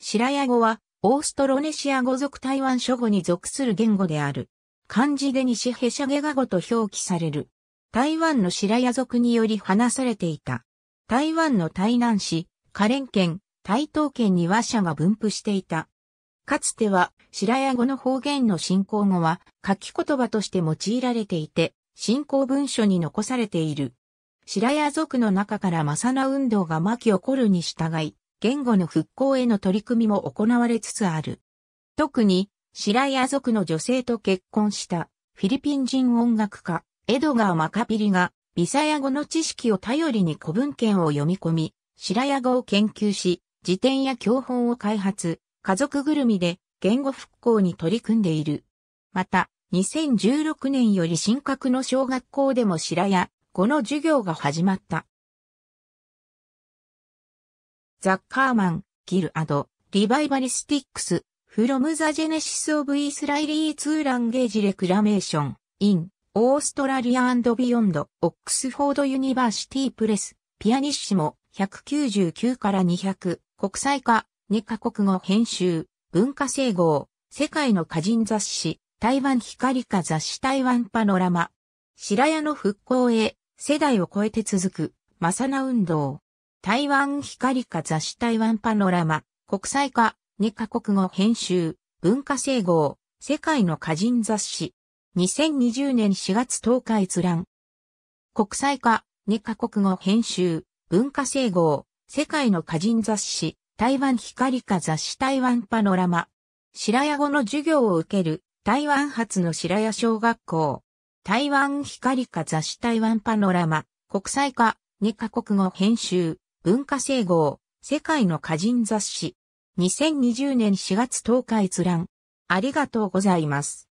白屋語は、オーストロネシア語族台湾諸語に属する言語である。漢字で西ヘシャゲガ語と表記される。台湾の白屋族により話されていた。台湾の台南市、花蓮県、台東県に和社が分布していた。かつては、白屋語の方言の進行語は、書き言葉として用いられていて、進行文書に残されている。白屋族の中からマサナ運動が巻き起こるに従い、言語の復興への取り組みも行われつつある。特に、白屋族の女性と結婚したフィリピン人音楽家、エドガー・マカピリが、ビサヤ語の知識を頼りに古文献を読み込み、白屋語を研究し、辞典や教本を開発、家族ぐるみで言語復興に取り組んでいる。また、2016年より新格の小学校でも白屋語の授業が始まった。ザッカーマン、ギルアド、リバイバリスティックス、フロムザジェネシスオブイスライリーツーランゲージレクラメーション、イン、オーストラリアビヨンド、オックスフォードユニバーシティプレス、ピアニッシモ、199から200、国際化、2カ国語編集、文化整合、世界の歌人雑誌、台湾光化雑誌台湾パノラマ。白屋の復興へ、世代を超えて続く、マサナ運動。台湾光化雑誌台湾パノラマ、国際化、二カ国語編集、文化整合、世界の歌人雑誌。2020年4月10日閲覧。国際化、二カ国語編集、文化整合、世界の歌人雑誌、台湾光化雑誌台湾パノラマ。白屋語の授業を受ける、台湾発の白屋小学校。台湾光化雑誌台湾パノラマ、国際化、二カ国語編集、文化整合、世界の歌人雑誌。2020年4月10日閲覧。ありがとうございます。